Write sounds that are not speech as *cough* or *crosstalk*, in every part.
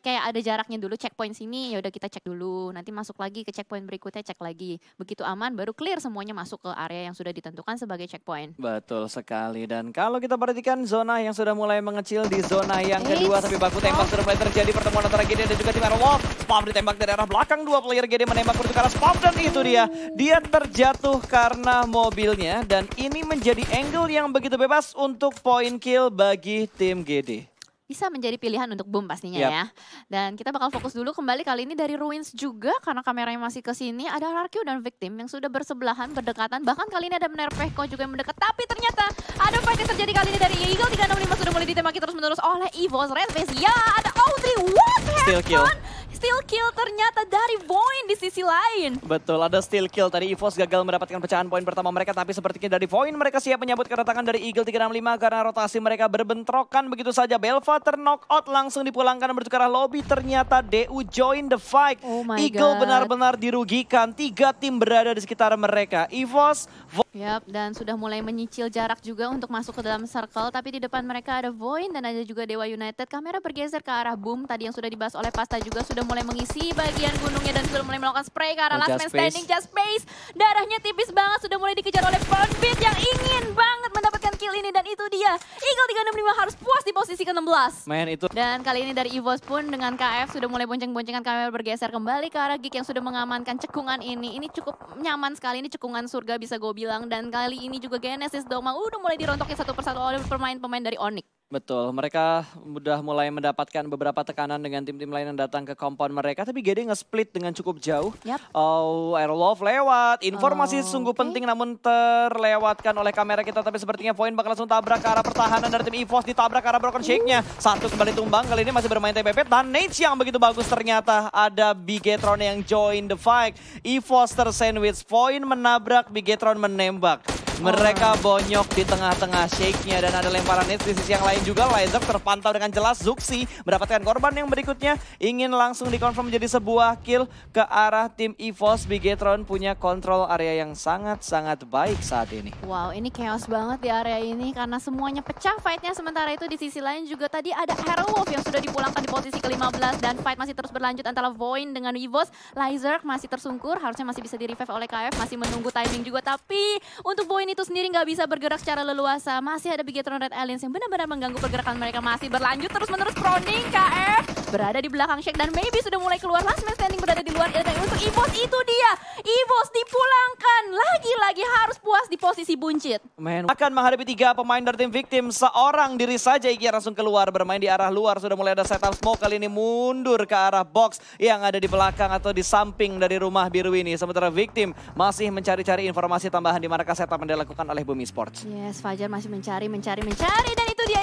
kayak ada jaraknya dulu checkpoint sini ya udah kita cek dulu nanti masuk lagi ke checkpoint berikutnya cek lagi begitu aman baru clear semuanya masuk ke area yang sudah ditentukan sebagai checkpoint betul sekali dan kalau kita perhatikan zona yang sudah mulai mengecil di zona yang Eits. kedua tapi baku tembak sudah mulai terjadi pertemuan antara GD dan juga tim Aerowolf spam ditembak dari arah belakang dua player GD menembak untuk arah spam dan itu dia oh. dia terjatuh karena mobilnya dan ini menjadi angle yang begitu bebas untuk point kill bagi tim GD bisa menjadi pilihan untuk boom pastinya yep. ya. Dan kita bakal fokus dulu kembali kali ini dari ruins juga karena kameranya masih ke sini. Ada Harkyu dan victim yang sudah bersebelahan, berdekatan. Bahkan kali ini ada Menerpeko juga yang mendekat. Tapi ternyata ada fight yang terjadi kali ini dari Eagle 365 sudah mulai ditemaki terus menerus oleh Evos Face. Ya ada Audrey. What Still kill. Steel kill ternyata dari Voin di sisi lain. Betul, ada steel kill. Tadi EVOS gagal mendapatkan pecahan poin pertama mereka, tapi sepertinya dari Voin mereka siap menyambut kedatangan dari Eagle 365 karena rotasi mereka berbentrokan begitu saja. Belva terknock out langsung dipulangkan bertukar lobby. Ternyata DU join the fight. Oh Eagle benar-benar dirugikan. Tiga tim berada di sekitar mereka. EVOS, Yap, dan sudah mulai menyicil jarak juga untuk masuk ke dalam circle. Tapi di depan mereka ada Void dan ada juga Dewa United. Kamera bergeser ke arah Boom. Tadi yang sudah dibahas oleh Pasta juga sudah mulai mengisi bagian gunungnya dan sudah mulai melakukan spray ke arah oh, last man standing. Just space. Darahnya tipis banget. Sudah mulai dikejar oleh Poundbeat yang ingin banget mendapatkan kill ini. Dan itu dia. Eagle 365 harus puas di posisi ke-16. Men, itu. Dan kali ini dari Evos pun dengan KF sudah mulai bonceng-boncengan kamera bergeser kembali ke arah Geek yang sudah mengamankan cekungan ini. Ini cukup nyaman sekali. Ini cekungan surga bisa gue bilang dan kali ini juga Genesis Doma udah mulai dirontokin satu persatu oleh pemain-pemain dari Onyx. Betul, mereka sudah mulai mendapatkan beberapa tekanan dengan tim-tim lain yang datang ke kompon mereka. Tapi Gede nge-split dengan cukup jauh. Yep. Oh, love lewat. Informasi oh, sungguh okay. penting namun terlewatkan oleh kamera kita. Tapi sepertinya poin bakal langsung tabrak ke arah pertahanan dari tim EVOS. Ditabrak ke arah Broken Shake-nya. Satu kembali tumbang, kali ini masih bermain TPP. Dan Nate yang begitu bagus ternyata ada Bigetron yang join the fight. EVOS tersandwich, poin menabrak, Bigetron menembak. Mereka oh. bonyok di tengah-tengah shake-nya dan ada lemparan Nate di sisi yang lain lain juga Lizer terpantau dengan jelas. Zuxi mendapatkan korban yang berikutnya. Ingin langsung dikonfirm menjadi sebuah kill ke arah tim EVOS. Bigetron punya kontrol area yang sangat-sangat baik saat ini. Wow ini chaos banget di area ini karena semuanya pecah fightnya. Sementara itu di sisi lain juga tadi ada Hero Wolf yang sudah dipulangkan di posisi ke-15. Dan fight masih terus berlanjut antara Voin dengan EVOS. Lizer masih tersungkur harusnya masih bisa di-revive oleh KF. Masih menunggu timing juga tapi untuk Voin itu sendiri nggak bisa bergerak secara leluasa. Masih ada Bigetron Red Alliance yang benar-benar mengganggu mengganggu pergerakan mereka masih berlanjut terus-menerus proning KF berada di belakang Shake dan maybe sudah mulai keluar last man standing berada di luar ilmu untuk Ivos itu dia Ivos dipulangkan lagi-lagi harus puas di posisi buncit Man. akan menghadapi tiga pemain dari tim victim seorang diri saja Iki langsung keluar bermain di arah luar sudah mulai ada setup smoke kali ini mundur ke arah box yang ada di belakang atau di samping dari rumah biru ini sementara victim masih mencari-cari informasi tambahan di mana setup yang dilakukan oleh Bumi Sports yes Fajar masih mencari mencari mencari dan itu dia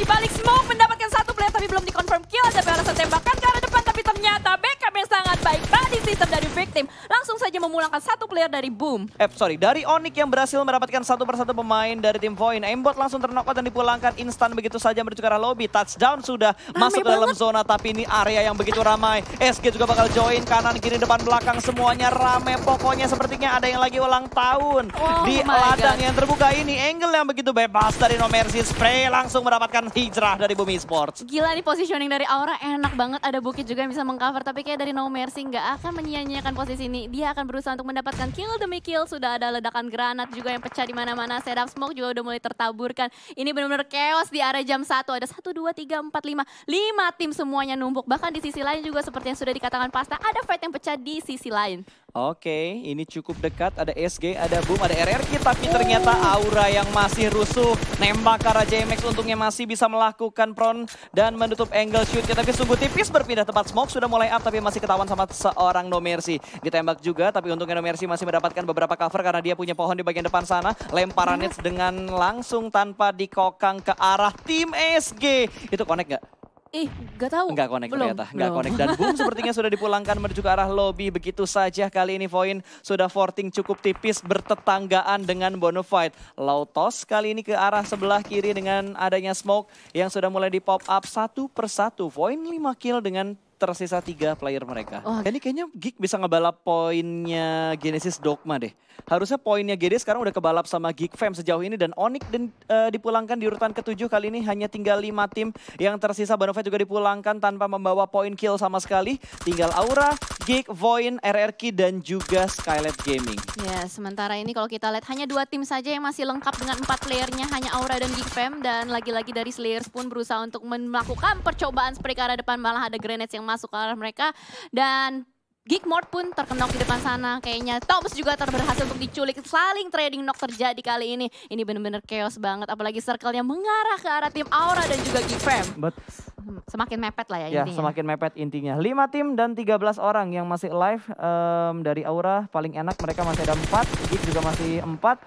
di balik smoke mendapatkan satu player tapi belum dikonfirm kill. Ada balasan tembakan ke arah depan tapi ternyata backup yang sangat baik. Body system dari V tim. Langsung saja memulangkan satu player dari Boom. Eh, sorry. Dari Onyx yang berhasil mendapatkan satu persatu pemain dari tim Void. Aimbot langsung ternokot dan dipulangkan instan begitu saja menuju ke arah lobby. Touchdown sudah Rame masuk banget. dalam zona, tapi ini area yang begitu ramai. SG juga bakal join kanan, kiri, depan, belakang. Semuanya ramai. Pokoknya sepertinya ada yang lagi ulang tahun. Oh, di ladang God. yang terbuka ini. Angle yang begitu bebas dari No Mercy. Spray langsung mendapatkan hijrah dari Bumi Sports. Gila nih positioning dari Aura enak banget. Ada Bukit juga yang bisa mengcover. Tapi kayak dari No Mercy nggak akan menyia-nyiakan posisi ini. Dia akan berusaha untuk mendapatkan kill demi kill. Sudah ada ledakan granat juga yang pecah di mana-mana. Setup smoke juga udah mulai tertaburkan. Ini benar-benar chaos di area jam 1. Ada 1, 2, 3, 4, 5. 5 tim semuanya numpuk. Bahkan di sisi lain juga seperti yang sudah dikatakan Pasta, ada fight yang pecah di sisi lain. Oke, ini cukup dekat. Ada SG, ada Boom, ada RRQ. Tapi ternyata Aura yang masih rusuh. Nembak ke JMX untungnya masih bisa melakukan Pron. Dan menutup angle shootnya. Tapi sungguh tipis berpindah tempat smoke. Sudah mulai up tapi masih ketahuan sama seorang No Mercy. Ditembak juga tapi untungnya No Mercy masih mendapatkan beberapa cover. Karena dia punya pohon di bagian depan sana. Lemparannya dengan langsung tanpa dikokang ke arah tim SG. Itu connect nggak? Ih, gak tahu. Nggak connect Belum. ternyata, nggak connect. Dan boom *laughs* sepertinya sudah dipulangkan menuju ke arah lobby. Begitu saja kali ini Voin sudah forting cukup tipis bertetanggaan dengan bono fight Lautos kali ini ke arah sebelah kiri dengan adanya smoke yang sudah mulai di pop up satu persatu. Voin 5 kill dengan tersisa tiga player mereka. Oh. Ini kayaknya Geek bisa ngebalap poinnya Genesis Dogma deh. Harusnya poinnya GD sekarang udah kebalap sama Geek Fam sejauh ini dan Onik dan uh, dipulangkan di urutan ketujuh kali ini hanya tinggal lima tim yang tersisa. Banovet juga dipulangkan tanpa membawa poin kill sama sekali. Tinggal Aura, Geek, Voin, RRQ dan juga Skylet Gaming. Ya, sementara ini kalau kita lihat hanya dua tim saja yang masih lengkap dengan empat playernya hanya Aura dan Geek Fam dan lagi-lagi dari Slayers pun berusaha untuk melakukan percobaan seperti ke arah depan malah ada grenades yang masuk ke arah mereka dan Gigmort pun terkenok di depan sana kayaknya. Toms juga terberhasil untuk diculik. Saling trading knock terjadi kali ini. Ini bener-bener chaos banget. Apalagi circle-nya mengarah ke arah tim Aura dan juga Geekfam. But semakin mepet lah ya, ya intinya. Ya, semakin mepet intinya. lima tim dan tiga belas orang yang masih live um, dari Aura paling enak mereka masih ada empat Gig juga masih empat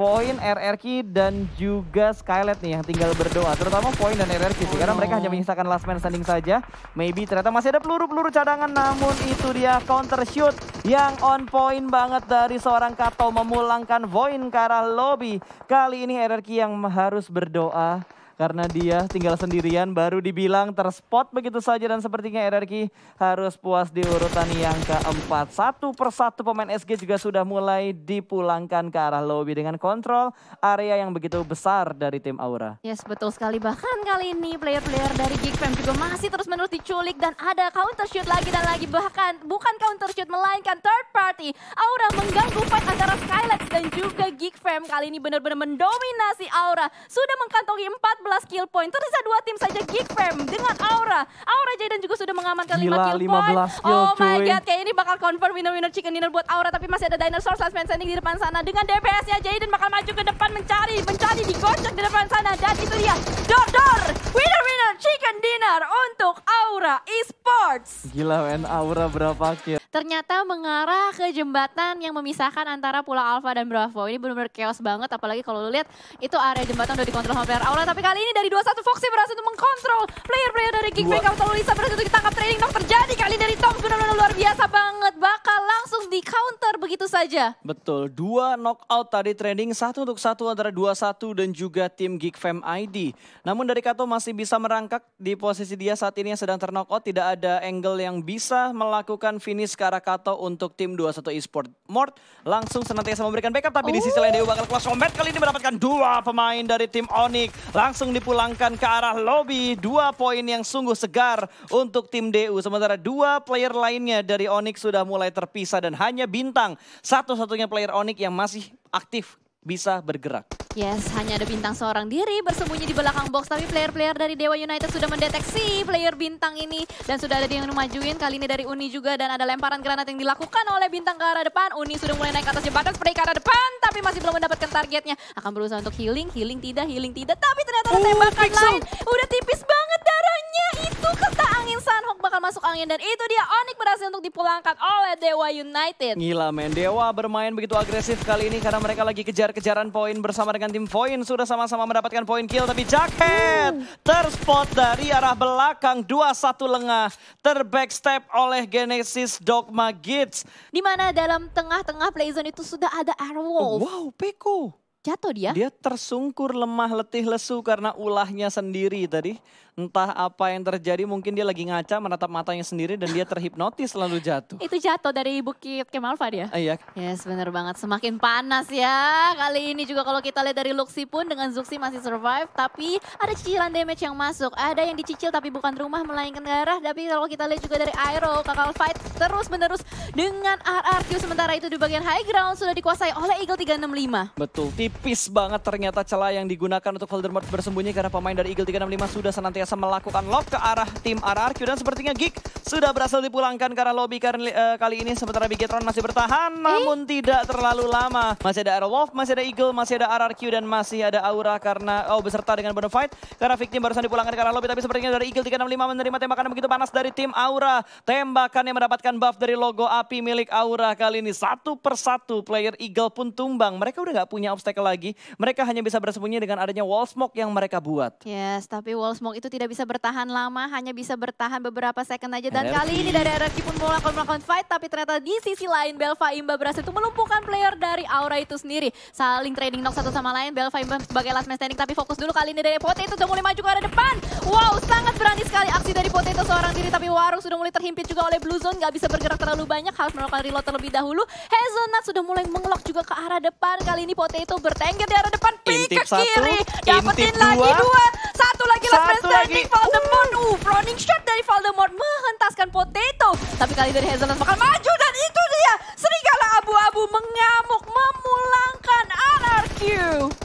Poin RRQ dan juga Skylet nih yang tinggal berdoa, terutama Poin dan RRQ sih, oh karena mereka hanya oh. menyisakan last man standing saja. Maybe ternyata masih ada peluru-peluru cadangan, namun itu dia counter shoot yang on point banget dari seorang Kato memulangkan Voin ke arah lobby. Kali ini RRQ yang harus berdoa karena dia tinggal sendirian baru dibilang terspot begitu saja dan sepertinya RRQ harus puas di urutan yang keempat. Satu persatu pemain SG juga sudah mulai dipulangkan ke arah lobby dengan kontrol area yang begitu besar dari tim Aura. Yes betul sekali bahkan kali ini player-player dari Geekfam juga masih terus menerus diculik dan ada counter shoot lagi dan lagi bahkan bukan counter shoot melainkan third party. Aura mengganggu fight antara Skylight dan juga Geekfam kali ini benar-benar mendominasi Aura. Sudah mengkantongi 14 kill point. Tersisa dua tim saja Geek Fam dengan Aura. Aura Jaden juga sudah mengamankan Gila, 5 kill point. Kill, oh my god, kayak ini bakal confirm winner-winner chicken dinner buat Aura tapi masih ada dinosaur last man standing di depan sana. Dengan DPS-nya Jaden bakal maju ke depan mencari, mencari digocek di depan sana dan itu dia. Dor dor. Win winner chicken dinner untuk Aura Esports. Gila men, Aura berapa kill? Ternyata mengarah ke jembatan yang memisahkan antara Pulau Alpha dan Bravo. Ini benar-benar chaos banget, apalagi kalau lu lihat itu area jembatan udah dikontrol sama player Aura. Tapi kali ini dari 21 Foxy berhasil untuk mengkontrol player-player dari Kickback. Kalau Lisa berhasil untuk ditangkap training, knock terjadi kali dari Tom benar-benar luar biasa banget. Bakal langsung di counter begitu saja. Betul, dua knockout tadi trading satu untuk satu antara 21 dan juga tim Geek Fam ID. Namun dari Kato masih bisa merangkak di posisi dia saat ini yang sedang ternokot tidak ada angle yang bisa melakukan finish ke arah Kato untuk tim 21 eSport. Mort langsung senantiasa memberikan backup tapi oh. di sisi lain Dewa bakal kelas combat kali ini mendapatkan dua pemain dari tim Onyx langsung dipulangkan ke arah lobby dua poin yang sungguh segar untuk tim DU sementara dua player lainnya dari Onyx sudah mulai terpisah dan hanya bintang satu-satunya player Onyx yang masih aktif bisa bergerak. Yes, hanya ada bintang seorang diri bersembunyi di belakang box. Tapi player-player dari Dewa United sudah mendeteksi player bintang ini. Dan sudah ada yang memajuin. Kali ini dari Uni juga. Dan ada lemparan granat yang dilakukan oleh bintang ke arah depan. Uni sudah mulai naik ke atas jembatan. seperti ke arah depan. Tapi masih belum mendapatkan targetnya. Akan berusaha untuk healing. Healing tidak, healing tidak. Tapi ternyata ada oh, tembakan lain. Udah tipis banget darahnya. Itu kata angin Sanhok bakal masuk angin. Dan itu dia Onyx berhasil untuk dipulangkan oleh Dewa United. Gila men. Dewa bermain begitu agresif kali ini. Karena mereka lagi kejar-kejaran poin bersama dengan tim Voin sudah sama-sama mendapatkan poin kill tapi Jacket terspot dari arah belakang 2-1 lengah terbackstep oleh Genesis Dogma Gits. Dimana dalam tengah-tengah playzone itu sudah ada Airwolf. Wow, Peko. Jatuh dia? Dia tersungkur lemah letih lesu karena ulahnya sendiri tadi. Entah apa yang terjadi mungkin dia lagi ngaca menatap matanya sendiri dan dia terhipnotis lalu jatuh. Itu jatuh dari Bukit kemalva dia? Ah, iya. Yes bener banget semakin panas ya. Kali ini juga kalau kita lihat dari Luxi pun dengan Zuxi masih survive. Tapi ada cicilan damage yang masuk. Ada yang dicicil tapi bukan rumah melainkan darah. Tapi kalau kita lihat juga dari Aero kakal fight terus menerus dengan RRQ. Sementara itu di bagian high ground sudah dikuasai oleh Eagle 365. Betul tipis banget ternyata celah yang digunakan untuk Voldemort bersembunyi karena pemain dari Eagle 365 sudah senantiasa melakukan lob ke arah tim RRQ dan sepertinya Geek sudah berhasil dipulangkan karena lobby kali, uh, eh, kali ini sementara Bigetron masih bertahan eh? namun tidak terlalu lama. Masih ada Wolf masih ada Eagle, masih ada RRQ dan masih ada Aura karena oh beserta dengan fight karena victim barusan dipulangkan karena lobby tapi sepertinya dari Eagle 365 menerima tembakan yang begitu panas dari tim Aura. Tembakan yang mendapatkan buff dari logo api milik Aura kali ini satu persatu player Eagle pun tumbang. Mereka udah nggak punya obstacle mereka lagi. Mereka hanya bisa bersembunyi dengan adanya wall smoke yang mereka buat. Yes, tapi wall smoke itu tidak bisa bertahan lama, hanya bisa bertahan beberapa second aja. Dan eh. kali ini dari RRQ pun melakukan, melakukan fight, tapi ternyata di sisi lain Belva Imba berhasil itu melumpuhkan player dari Aura itu sendiri. Saling trading knock satu sama lain, Belva Imba sebagai last man standing, tapi fokus dulu kali ini dari Potato sudah mulai maju ke arah depan. Wow, sangat berani sekali aksi dari Potato seorang diri, tapi Warung sudah mulai terhimpit juga oleh Blue Zone, nggak bisa bergerak terlalu banyak, harus melakukan reload terlebih dahulu. Hazelnut sudah mulai mengelok juga ke arah depan, kali ini Potato ber bertengger di arah depan, pick intip ke satu, kiri. Dapetin lagi dua. Satu lagi last man standing, Voldemort. Uh. uh, running shot dari Voldemort menghentaskan Potato. Tapi kali dari Hazelnut bakal maju itu dia serigala abu-abu mengamuk memulangkan anarki.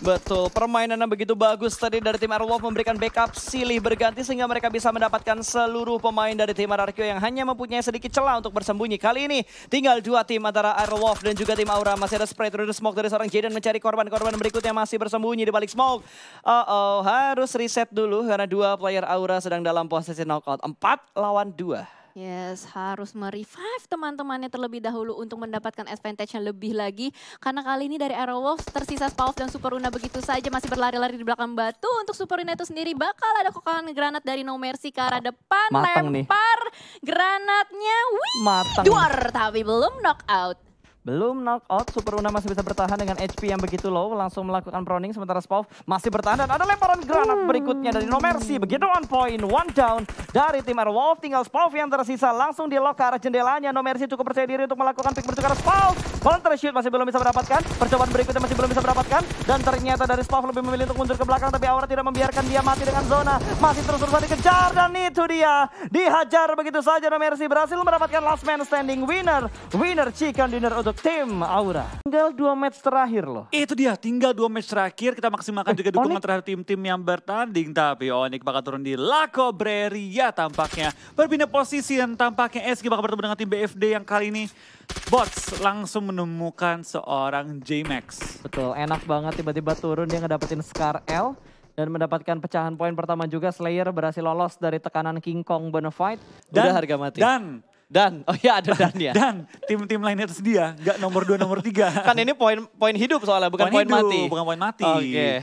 Betul, Permainan yang begitu bagus tadi dari tim Airwolf memberikan backup silih berganti sehingga mereka bisa mendapatkan seluruh pemain dari tim RRQ yang hanya mempunyai sedikit celah untuk bersembunyi. Kali ini tinggal dua tim antara Airwolf dan juga tim Aura. Masih ada spray through smoke dari seorang Jaden mencari korban-korban berikutnya masih bersembunyi di balik smoke. Uh oh, harus reset dulu karena dua player Aura sedang dalam posisi knockout. Empat lawan dua. Yes, harus merevive teman-temannya terlebih dahulu untuk mendapatkan advantage yang lebih lagi. Karena kali ini dari Arrow Wolf tersisa Spauf dan Super Superuna begitu saja masih berlari-lari di belakang batu. Untuk Super Superuna itu sendiri bakal ada kokokan granat dari No Mercy ke arah depan. Matang lempar nih. granatnya. Wih, Matang. duar tapi belum knock out. Belum knockout, Super Una masih bisa bertahan dengan HP yang begitu low. Langsung melakukan proning, sementara Spoff masih bertahan. Dan ada lemparan granat berikutnya dari No Mercy. Begitu one point, one down dari tim Wolf. Tinggal Spoff yang tersisa langsung di lock ke arah jendelanya. No Mercy cukup percaya diri untuk melakukan pick bertukar Spoff, Counter shoot masih belum bisa mendapatkan. Percobaan berikutnya masih belum bisa mendapatkan. Dan ternyata dari Spoff lebih memilih untuk mundur ke belakang. Tapi Aura tidak membiarkan dia mati dengan zona. Masih terus-terusan dikejar dan itu dia. Dihajar begitu saja No Mercy berhasil mendapatkan last man standing winner. Winner chicken dinner untuk tim Aura. Tinggal dua match terakhir loh. Itu dia, tinggal dua match terakhir. Kita maksimalkan eh, juga dukungan Onik. terhadap tim-tim yang bertanding. Tapi Onik bakal turun di Lako Breria tampaknya. Berpindah posisi dan tampaknya SG bakal bertemu dengan tim BFD yang kali ini Bots langsung menemukan seorang J-Max. Betul, enak banget tiba-tiba turun dia ngedapetin Scar L dan mendapatkan pecahan poin pertama juga Slayer berhasil lolos dari tekanan King Kong Bonafide. Dan, Udah harga mati. Dan dan, oh ya ada Dan ya. *laughs* Dan tim-tim lainnya tersedia, dia, nggak nomor dua nomor tiga. *laughs* kan ini poin poin hidup soalnya, bukan poin, mati. Bukan poin mati. Oke. Okay.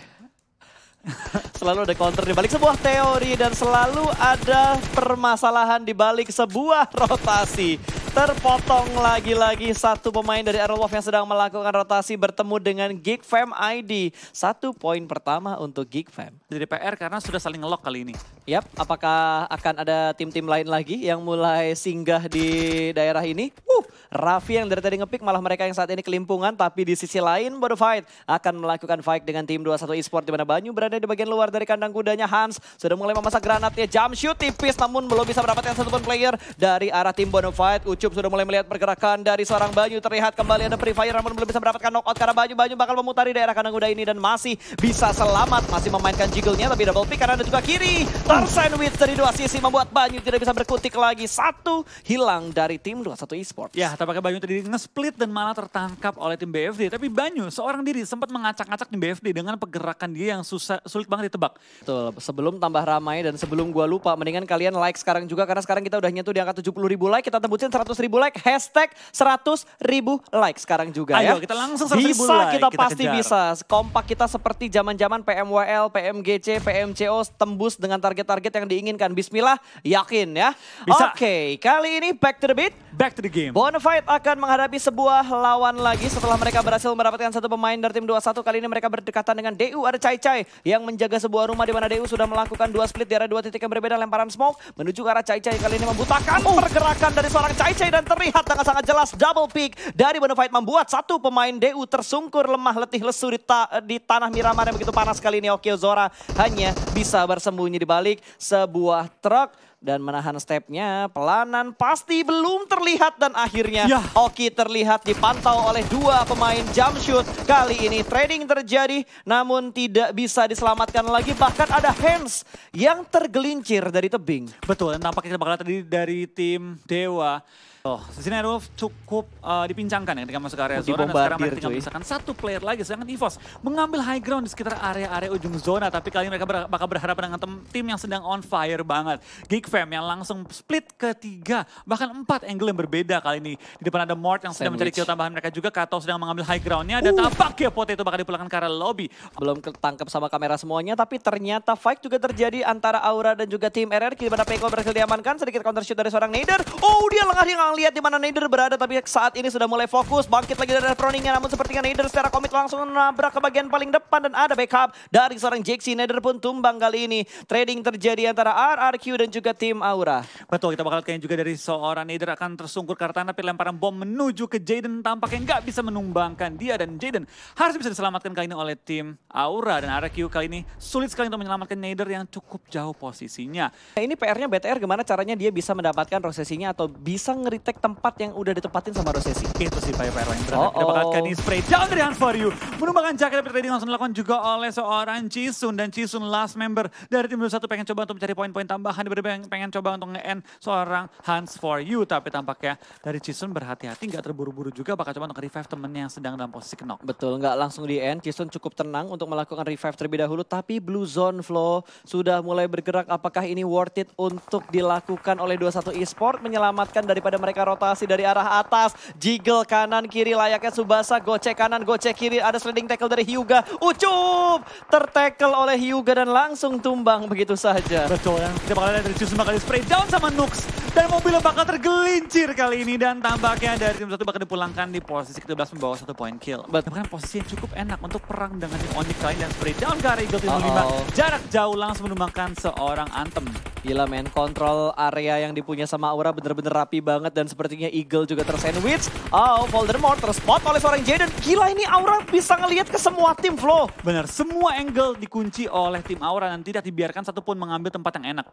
*laughs* selalu ada counter di balik sebuah teori dan selalu ada permasalahan di balik sebuah rotasi. Terpotong lagi-lagi satu pemain dari Arrow Wolf yang sedang melakukan rotasi bertemu dengan Geek Fam ID. Satu poin pertama untuk Geek Fam. Jadi PR karena sudah saling ngelok kali ini. Yap, apakah akan ada tim-tim lain lagi yang mulai singgah di daerah ini? Uh, Raffi yang dari tadi ngepick malah mereka yang saat ini kelimpungan. Tapi di sisi lain Bodo Fight akan melakukan fight dengan tim 21 Esport. Di mana Banyu berada di bagian luar dari kandang kudanya Hans. Sudah mulai memasak granatnya. Jump shoot tipis namun belum bisa mendapatkan satu pun player dari arah tim Bodo Fight. Cup sudah mulai melihat pergerakan dari seorang Banyu. Terlihat kembali ada Free Fire namun belum bisa mendapatkan knockout karena Banyu. Banyu bakal memutari daerah kandang kuda ini dan masih bisa selamat. Masih memainkan jiggle-nya tapi double pick karena ada juga kiri. sandwich dari dua sisi membuat Banyu tidak bisa berkutik lagi. Satu hilang dari tim 21 Esports. Ya tampaknya Banyu tadi nge-split dan malah tertangkap oleh tim BFD. Tapi Banyu seorang diri sempat mengacak-acak tim BFD dengan pergerakan dia yang susah, sulit banget ditebak. Betul, sebelum tambah ramai dan sebelum gua lupa mendingan kalian like sekarang juga karena sekarang kita udah nyentuh di angka 70 ribu like. Kita tembusin 100 ribu like, hashtag 100 ribu like sekarang juga Ayo, ya. Ayo kita langsung 100 ribu bisa, like. Kita, kita pasti kejar. bisa. Kompak kita seperti zaman-zaman PMWL, PMGC, PMCO tembus dengan target-target yang diinginkan. Bismillah, yakin ya. Oke, okay, kali ini back to the beat. Back to the game. Bonafide akan menghadapi sebuah lawan lagi setelah mereka berhasil mendapatkan satu pemain dari tim 21. Kali ini mereka berdekatan dengan DU ada Cai Cai yang menjaga sebuah rumah di mana DU sudah melakukan dua split di area dua titik yang berbeda lemparan smoke menuju ke arah Cai Cai kali ini membutakan oh. pergerakan dari seorang Cai Cai dan terlihat dengan sangat jelas double pick dari Fight membuat satu pemain DU tersungkur lemah letih lesu di, ta di tanah Miramar yang begitu panas kali ini. Oke Zora hanya bisa bersembunyi di balik sebuah truk dan menahan stepnya pelanan pasti belum terlihat dan akhirnya ya. Oki terlihat dipantau oleh dua pemain jump shoot kali ini trading terjadi namun tidak bisa diselamatkan lagi bahkan ada hands yang tergelincir dari tebing betul dan tampaknya bakal tadi dari tim Dewa Oh, sini Airwolf cukup uh, dipincangkan ya ketika masuk ke area zona. Dan sekarang mereka tinggal misalkan satu player lagi. Sedangkan EVOS mengambil high ground di sekitar area-area ujung zona. Tapi kali ini mereka ber bakal berhadapan dengan tim yang sedang on fire banget. Geek Fam yang langsung split ke tiga, bahkan empat angle yang berbeda kali ini. Di depan ada Mort yang sedang Sandwich. mencari kill tambahan mereka juga. Kato sedang mengambil high groundnya. Dan uh. ya pot itu bakal dipulangkan ke arah lobby. Belum ketangkep sama kamera semuanya. Tapi ternyata fight juga terjadi antara Aura dan juga tim RRQ. Di mana Peko berhasil diamankan. Sedikit counter shoot dari seorang Nader. Oh, dia lengah dia kurang lihat di mana Nader berada tapi saat ini sudah mulai fokus bangkit lagi dari Proningnya namun sepertinya Nader secara komit langsung menabrak ke bagian paling depan dan ada backup dari seorang Jaxi Nader pun tumbang kali ini trading terjadi antara RRQ dan juga tim Aura betul kita bakal lihat juga dari seorang Nader akan tersungkur karena tapi lemparan bom menuju ke Jaden tampaknya nggak bisa menumbangkan dia dan Jaden harus bisa diselamatkan kali ini oleh tim Aura dan RRQ kali ini sulit sekali untuk menyelamatkan Nader yang cukup jauh posisinya nah, ini PR-nya BTR gimana caranya dia bisa mendapatkan prosesinya atau bisa ngeri take tempat yang udah ditempatin sama Rosesi. Itu sih Firefire yang berada. oh, bakal oh. spray down dari you Menumbangkan jaket tapi trading langsung dilakukan juga oleh seorang chison dan chison last member dari tim satu pengen coba untuk mencari poin-poin tambahan daripada pengen coba untuk nge-end seorang hands for you tapi tampaknya dari chison berhati-hati nggak terburu-buru juga bakal coba untuk revive temennya yang sedang dalam posisi knock. Betul nggak langsung di-end chison cukup tenang untuk melakukan revive terlebih dahulu tapi Blue Zone Flow sudah mulai bergerak apakah ini worth it untuk dilakukan oleh 21 Esport menyelamatkan daripada mereka mereka rotasi dari arah atas. Jiggle kanan kiri layaknya Subasa. Gocek kanan, gocek kiri. Ada sliding tackle dari Hyuga. Ucup! Tertackle oleh Hyuga dan langsung tumbang begitu saja. Betul ya. Kita bakal lihat dari Cusuma kali spray down sama Nux. Dan mobil bakal tergelincir kali ini dan tampaknya dari tim satu bakal dipulangkan di posisi ke-12 membawa satu poin kill. Bahkan posisi yang cukup enak untuk perang dengan tim Onyx lain dan spray down ke arah Eagle tim uh -oh. Jarak jauh langsung menumbangkan seorang Anthem. Gila men, kontrol area yang dipunya sama Aura bener-bener rapi banget dan sepertinya Eagle juga tersandwich. Oh, Voldemort terspot oleh seorang Jaden. Gila ini Aura bisa ngelihat ke semua tim flow. Bener, semua angle dikunci oleh tim Aura dan tidak dibiarkan satupun mengambil tempat yang enak.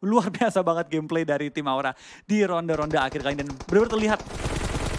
Luar *laughs* biasa banget gameplay dari tim Aura di ronde-ronde akhir kali. Dan benar-benar terlihat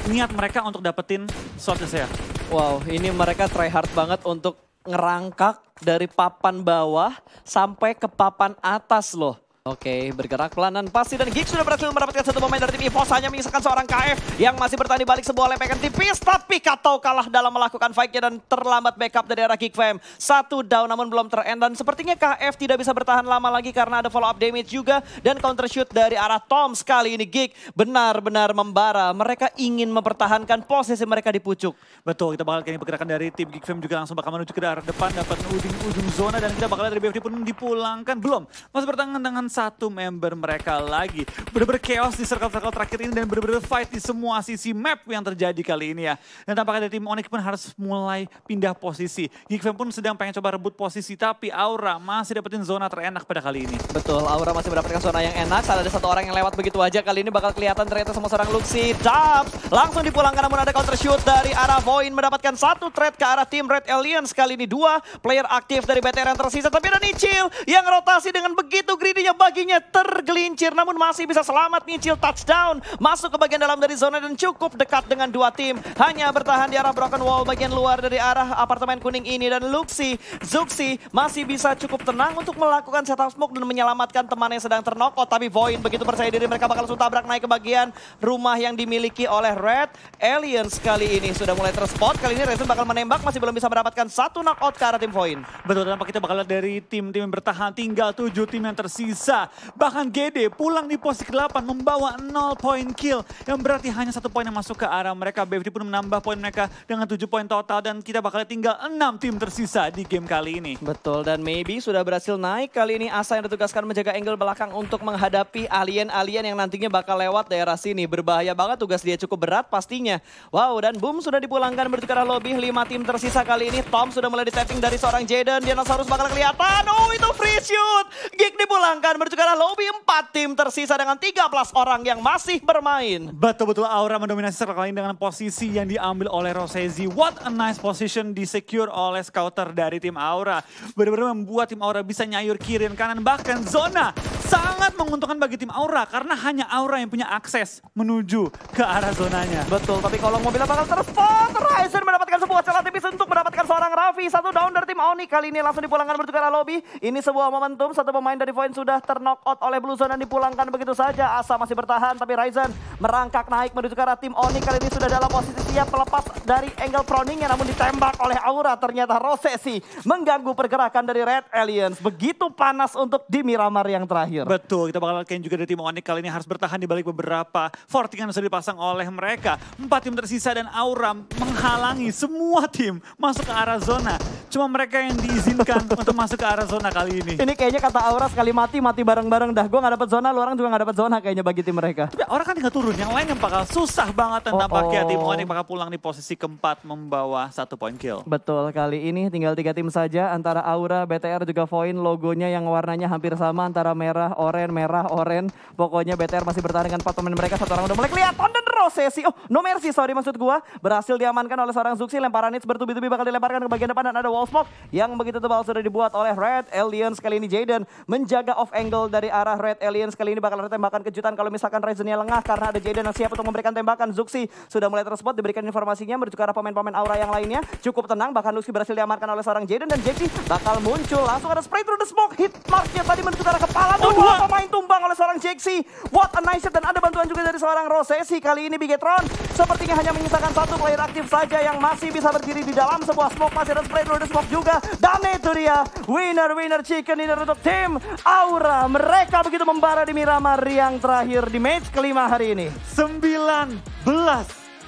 niat mereka untuk dapetin shotnya saya. Wow, ini mereka try hard banget untuk ngerangkak dari papan bawah sampai ke papan atas loh. Oke, okay, bergerak pelan dan pasti dan Giggs sudah berhasil mendapatkan satu pemain dari tim EVOS hanya menyisakan seorang KF yang masih bertahan di balik sebuah lepekan tipis tapi Kato kalah dalam melakukan fight-nya dan terlambat backup dari arah Fam. Satu down namun belum terend dan sepertinya KF tidak bisa bertahan lama lagi karena ada follow up damage juga dan counter shoot dari arah Tom sekali ini Geek benar-benar membara. Mereka ingin mempertahankan posisi mereka di pucuk. Betul, kita bakal kini pergerakan dari tim Fam juga langsung bakal menuju ke arah depan dapat ujung ujung zona dan kita bakal dari BFD pun dipulangkan belum. Masih bertahan dengan satu member mereka lagi. Bener-bener chaos di circle-circle terakhir ini dan bener-bener fight di semua sisi map yang terjadi kali ini ya. Dan tampaknya dari tim Onyx pun harus mulai pindah posisi. Geekfam pun sedang pengen coba rebut posisi tapi Aura masih dapetin zona terenak pada kali ini. Betul, Aura masih mendapatkan zona yang enak. Salah ada satu orang yang lewat begitu aja kali ini bakal kelihatan ternyata sama seorang Luxi. Dubs langsung dipulangkan namun ada counter shoot dari arah Void mendapatkan satu threat ke arah tim Red Alliance kali ini. Dua player aktif dari BTR yang tersisa tapi ada Nichil yang rotasi dengan begitu greedy baginya tergelincir namun masih bisa selamat nyicil touchdown. Masuk ke bagian dalam dari zona dan cukup dekat dengan dua tim. Hanya bertahan di arah broken wall bagian luar dari arah apartemen kuning ini. Dan Luxi, Zuxi masih bisa cukup tenang untuk melakukan setup smoke dan menyelamatkan teman yang sedang ternokot. Tapi Void begitu percaya diri mereka bakal langsung tabrak naik ke bagian rumah yang dimiliki oleh Red Aliens kali ini. Sudah mulai terspot. Kali ini Raisin bakal menembak masih belum bisa mendapatkan satu knockout ke arah tim Void. Betul, dan kita bakal dari tim-tim bertahan tinggal tujuh tim yang tersisa biasa. Bahkan Gede pulang di posisi ke-8 membawa 0 poin kill. Yang berarti hanya satu poin yang masuk ke arah mereka. BFD pun menambah poin mereka dengan 7 poin total. Dan kita bakal tinggal 6 tim tersisa di game kali ini. Betul dan maybe sudah berhasil naik. Kali ini Asa yang ditugaskan menjaga angle belakang untuk menghadapi alien-alien yang nantinya bakal lewat daerah sini. Berbahaya banget tugas dia cukup berat pastinya. Wow dan Boom sudah dipulangkan bertukar lobby. 5 tim tersisa kali ini. Tom sudah mulai di tapping dari seorang Jaden. Dinosaurus bakal kelihatan. Oh itu free shoot. Gig dipulangkan menunjukkan lobby 4 tim tersisa dengan 13 orang yang masih bermain. Betul-betul Aura mendominasi circle lain dengan posisi yang diambil oleh Rosezi. What a nice position di secure oleh scouter dari tim Aura. Benar-benar membuat tim Aura bisa nyayur kiri dan kanan. Bahkan zona sangat menguntungkan bagi tim Aura karena hanya Aura yang punya akses menuju ke arah zonanya. Betul, tapi kalau mobilnya bakal terpot, Ryzen mendapatkan sebuah celah tipis untuk mendapatkan seorang Raffi. Satu down dari tim Oni. Kali ini langsung dipulangkan bertukar lobby. Ini sebuah momentum. Satu pemain dari Void sudah ternok out oleh Blue Zone dan dipulangkan begitu saja. Asa masih bertahan tapi Ryzen merangkak naik menuju ke arah tim Oni kali ini sudah dalam posisi siap pelepas dari angle proningnya namun ditembak oleh Aura ternyata Rosesi mengganggu pergerakan dari Red Aliens. Begitu panas untuk di Miramar yang terakhir. Betul, kita bakal lihat juga dari tim Oni kali ini harus bertahan di balik beberapa fortingan yang sudah dipasang oleh mereka. Empat tim tersisa dan Aura menghalangi semua tim masuk ke arah zona. Cuma mereka yang diizinkan *laughs* untuk masuk ke arah zona kali ini. Ini kayaknya kata Aura sekali mati, mati mati bareng-bareng dah. Gue gak dapet zona, lu orang juga gak dapet zona kayaknya bagi tim mereka. Tapi ya, orang kan tinggal turun, yang lain yang bakal susah banget dan oh, tampaknya oh. tim Onyx bakal pulang di posisi keempat membawa satu poin kill. Betul, kali ini tinggal tiga tim saja antara Aura, BTR juga Voin, logonya yang warnanya hampir sama antara merah, oranye, merah, oranye. Pokoknya BTR masih bertahan dengan empat pemain mereka, satu orang udah mulai kelihatan dan Rosesi, oh no mercy sorry maksud gua berhasil diamankan oleh seorang Zuxi, lemparan Nits bertubi-tubi bakal dilemparkan ke bagian depan dan ada wall smoke yang begitu tebal sudah dibuat oleh Red Alien kali ini Jaden menjaga off angle angle dari arah Red Aliens. Kali ini bakal ada tembakan kejutan kalau misalkan Rezenia lengah karena ada Jaden yang siap untuk memberikan tembakan. Zuxi sudah mulai terspot, diberikan informasinya menuju ke arah pemain-pemain aura yang lainnya. Cukup tenang, bahkan Luxi berhasil diamankan oleh seorang Jaden dan Jackie bakal muncul. Langsung ada spray through the smoke. Hit marknya tadi menuju ke arah kepala. Oh, dua pemain tumbang oleh seorang Jexi. What a nice shot Dan ada bantuan juga dari seorang Rosesi. Kali ini Bigetron sepertinya hanya menyisakan satu player aktif saja yang masih bisa berdiri di dalam sebuah smoke. Masih ada spray through the smoke juga. Dan itu dia winner-winner chicken dinner untuk tim Aura mereka begitu membara di Miramar yang terakhir di match kelima hari ini. 19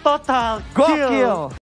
total Gokil. kill.